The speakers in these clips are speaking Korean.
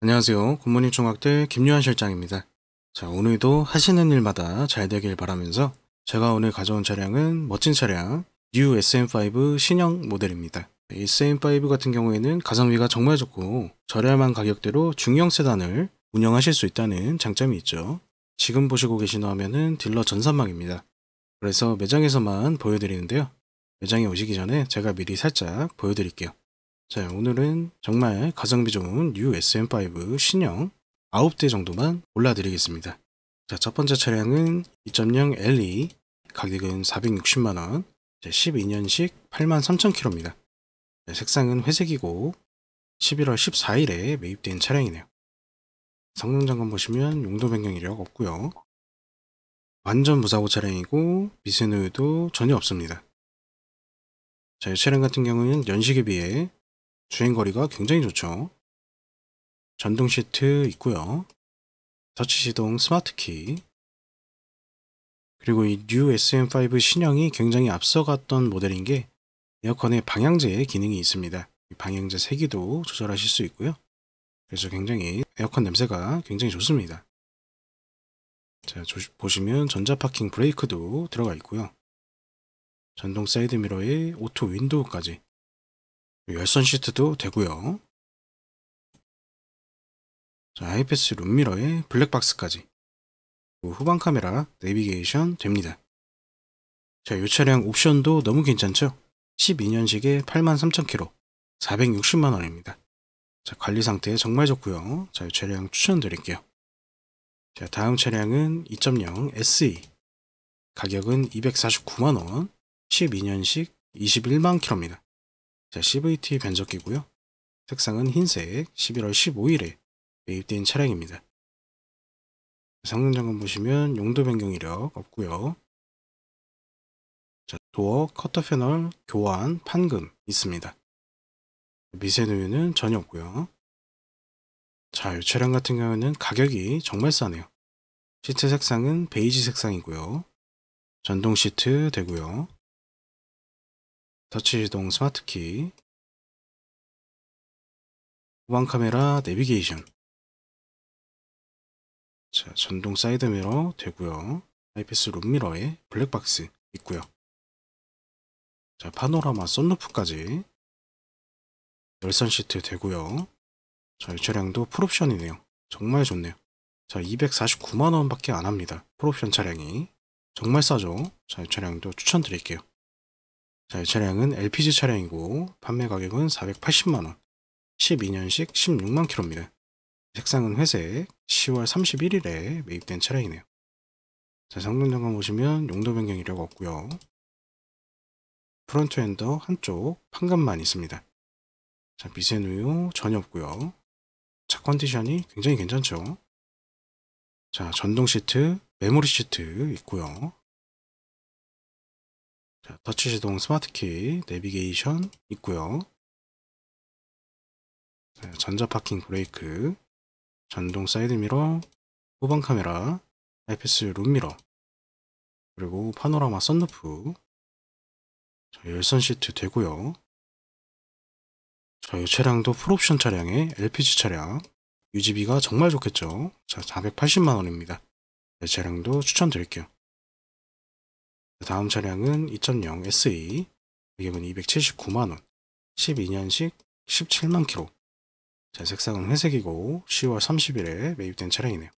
안녕하세요. 굿모닝 총학대 김유한 실장입니다. 자, 오늘도 하시는 일마다 잘 되길 바라면서 제가 오늘 가져온 차량은 멋진 차량 뉴 SM5 신형 모델입니다. SM5 같은 경우에는 가성비가 정말 좋고 저렴한 가격대로 중형 세단을 운영하실 수 있다는 장점이 있죠. 지금 보시고 계신 화면은 딜러 전산망입니다. 그래서 매장에서만 보여드리는데요. 매장에 오시기 전에 제가 미리 살짝 보여드릴게요. 자 오늘은 정말 가성비 좋은 USM5 신형 9대 정도만 올라드리겠습니다. 자첫 번째 차량은 2.0 LE 가격은 460만원 12년식 83,000km입니다. 색상은 회색이고 11월 14일에 매입된 차량이네요. 성능 점검 보시면 용도 변경 이력 없고요. 완전 무사고 차량이고 미세누유도 전혀 없습니다. 자, 이 차량 같은 경우는 연식에 비해 주행거리가 굉장히 좋죠. 전동 시트 있고요. 터치 시동 스마트키 그리고 이 뉴 SM5 신형이 굉장히 앞서갔던 모델인 게에어컨의 방향제 기능이 있습니다. 방향제 세기도 조절하실 수 있고요. 그래서 굉장히 에어컨 냄새가 굉장히 좋습니다. 자 보시면 전자파킹 브레이크도 들어가 있고요. 전동 사이드미러에 오토 윈도우까지 열선 시트도 되고요. 자, 하이패스 룸미러에 블랙박스까지 후방 카메라 내비게이션 됩니다. 자, 이 차량 옵션도 너무 괜찮죠? 12년식에 83,000km, 460만원입니다. 자, 관리 상태 정말 좋고요. 자, 이 차량 추천드릴게요. 자, 다음 차량은 2.0 SE. 가격은 249만원, 12년식 21만 km입니다. 자, CVT 변속기고요. 색상은 흰색 11월 15일에 매입된 차량입니다. 성능 점검 보시면 용도 변경 이력 없고요. 자, 도어, 커터 패널, 교환, 판금 있습니다. 미세누유는 전혀 없고요. 자, 이 차량 같은 경우에는 가격이 정말 싸네요. 시트 색상은 베이지 색상이고요. 전동 시트 되고요. 터치동 이 스마트키 후방 카메라 내비게이션 자 전동 사이드미러 되고요 아이패스 룸미러에 블랙박스 있고요 자 파노라마 썬루프까지 열선 시트 되고요 자, 이 차량도 풀옵션이네요. 정말 좋네요. 자, 249만원 밖에 안 합니다. 풀옵션 차량이. 정말 싸죠? 자, 이 차량도 추천드릴게요. 자, 이 차량은 LPG 차량이고 판매 가격은 480만원, 12년식 16만 킬로입니다. 색상은 회색, 10월 31일에 매입된 차량이네요. 자, 성능 점검 보시면 용도 변경 이력 없고요. 프론트 엔더 한쪽 판관만 있습니다. 자, 미세 누유 전혀 없고요. 차 컨디션이 굉장히 괜찮죠? 자, 전동 시트, 메모리 시트 있고요. 자, 터치 시동 스마트키 내비게이션 있고요. 자, 전자 파킹 브레이크, 전동 사이드미러, 후방 카메라, IPS 룸미러, 그리고 파노라마 썬루프, 자, 열선 시트 되고요. 자, 이 차량도 풀옵션 차량의 LPG 차량, 유지비가 정말 좋겠죠. 자, 480만원입니다. 이 차량도 추천드릴게요. 다음 차량은 2.0 SE 가격은 279만원 12년식 17만 키로 자, 색상은 회색이고 10월 30일에 매입된 차량이네요.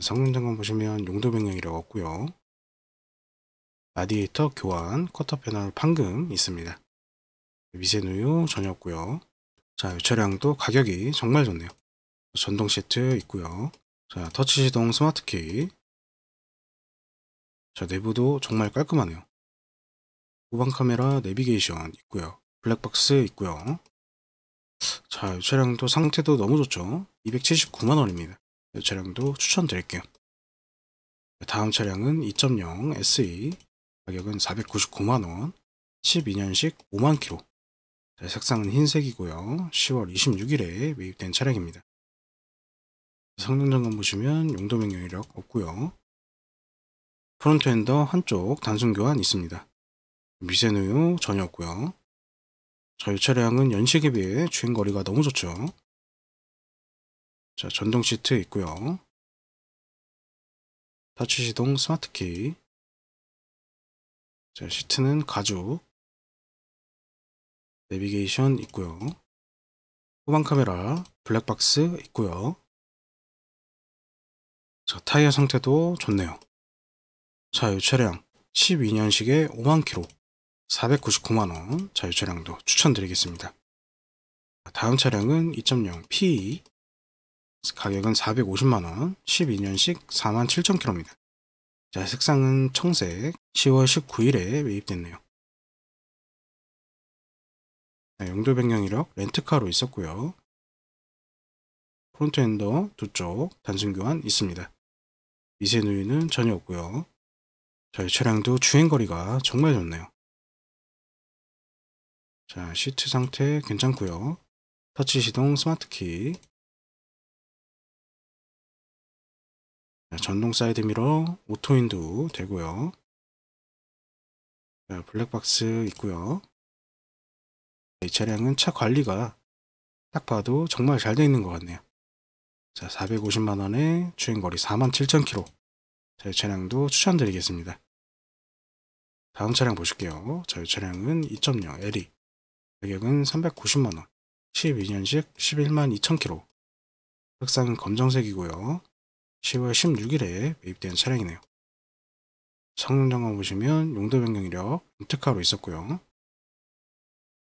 성능 점검 보시면 용도 변경 이라고 없고요. 라디에이터 교환, 쿼터 패널 판금 있습니다. 미세 누유 전혀 없고요. 자, 이 차량도 가격이 정말 좋네요. 전동 시트 있고요. 자, 터치 시동 스마트 키, 자 내부도 정말 깔끔하네요. 후방 카메라 내비게이션 있고요. 블랙박스 있고요. 자, 이 차량도 상태도 너무 좋죠. 279만원입니다. 이 차량도 추천드릴게요. 다음 차량은 2.0 SE 가격은 499만원 12년식 5만키로 색상은 흰색이고요. 10월 26일에 매입된 차량입니다. 성능 점검 보시면 용도 명경 이력 없고요. 프론트엔더 한쪽 단순 교환 있습니다. 미세 누유 전혀 없고요. 자, 이 차량은 연식에 비해 주행 거리가 너무 좋죠. 자, 전동 시트 있고요. 터치 시동 스마트 키. 자, 시트는 가죽. 내비게이션 있고요. 후방 카메라, 블랙박스 있고요. 자, 타이어 상태도 좋네요. 자유 차량 12년식에 5만 킬로 499만원 자유 차량도 추천드리겠습니다. 다음 차량은 2.0 PE 가격은 450만원 12년식 4 7 0 0 0 k m 입니다자 색상은 청색 10월 19일에 매입됐네요. 자, 네, 용도 변경 이력 렌트카로 있었고요. 프론트엔더 두쪽 단순 교환 있습니다. 미세 누유는 전혀 없고요. 저희 차량도 주행거리가 정말 좋네요. 자, 시트 상태 괜찮고요. 터치 시동 스마트키 전동 사이드미러 오토윈도 되고요. 자, 블랙박스 있고요. 네, 이 차량은 차 관리가 딱 봐도 정말 잘 되어 있는 것 같네요. 자, 450만원에 주행거리 47,000km 저희 차량도 추천드리겠습니다. 다음 차량 보실게요. 저희 차량은 2.0 LE 가격은 390만원 12년식 11만 2천키로 흑상은 검정색이고요. 10월 16일에 매입된 차량이네요. 성능 점검 보시면 용도 변경 이력 인트카로 있었고요.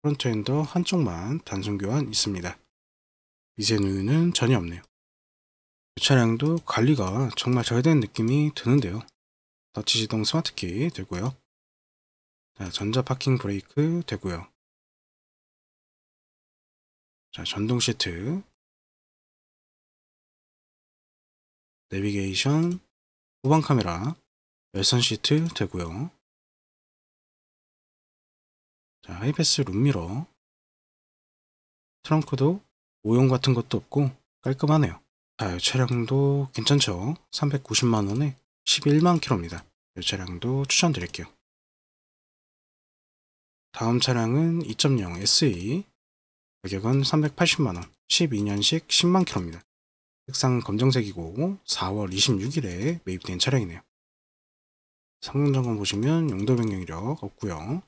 프론트엔더 한쪽만 단순 교환 있습니다. 미세 누유는 전혀 없네요. 차량도 관리가 정말 잘 되는 느낌이 드는데요. 터치시동 스마트키 되고요. 자, 전자파킹 브레이크 되고요. 자, 전동 시트 내비게이션 후방 카메라 열선 시트 되고요. 자, 하이패스 룸미러 트렁크도 오용 같은 것도 없고 깔끔하네요. 자, 아, 요 차량도 괜찮죠? 390만원에 11만 킬로입니다. 요 차량도 추천드릴게요. 다음 차량은 2.0 SE 가격은 380만원 12년식 10만 킬로입니다. 색상은 검정색이고 4월 26일에 매입된 차량이네요. 성능 점검 보시면 용도 변경 이력 없고요.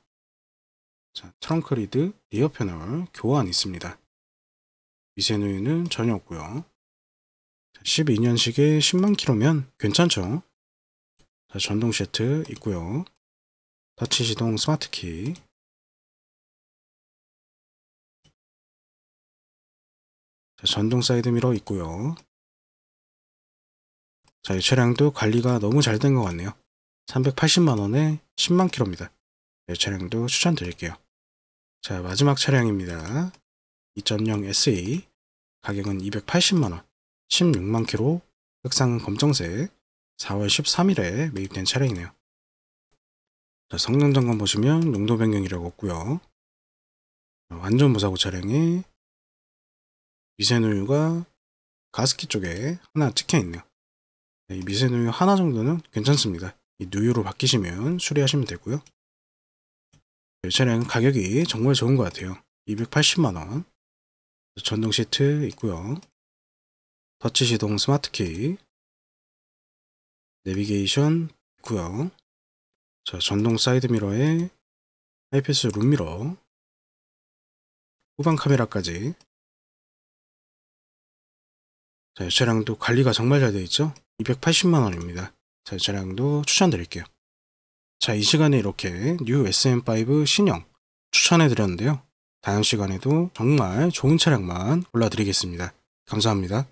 자, 트렁크 리드, 리어 패널 교환 있습니다. 미세누유는 전혀 없고요. 12년식에 10만 킬로면 괜찮죠? 자, 전동 시트 있고요. 터치 시동 스마트키 자, 전동 사이드미러 있고요. 자, 이 차량도 관리가 너무 잘 된 것 같네요. 380만원에 10만 킬로입니다. 이 네, 차량도 추천드릴게요. 자, 마지막 차량입니다. 2.0 SE 가격은 280만원 16만 키로 색상은 검정색, 4월 13일에 매입된 차량이네요. 자, 성능 점검 보시면 용도 변경이라고 없고요. 완전 무사고 차량에 미세누유가 가스키 쪽에 하나 찍혀 있네요. 네, 이 미세누유 하나 정도는 괜찮습니다. 이 누유로 바뀌시면 수리하시면 되고요. 네, 이 차량 가격이 정말 좋은 것 같아요. 280만원 전동 시트 있고요. 터치 시동 스마트키 내비게이션 있고요. 자, 전동 사이드미러에 하이패스 룸미러 후방 카메라까지 자, 이 차량도 관리가 정말 잘 되어 있죠? 280만원입니다. 자, 이 차량도 추천드릴게요. 자, 이 시간에 이렇게 뉴 SM5 신형 추천해드렸는데요. 다음 시간에도 정말 좋은 차량만 골라드리겠습니다. 감사합니다.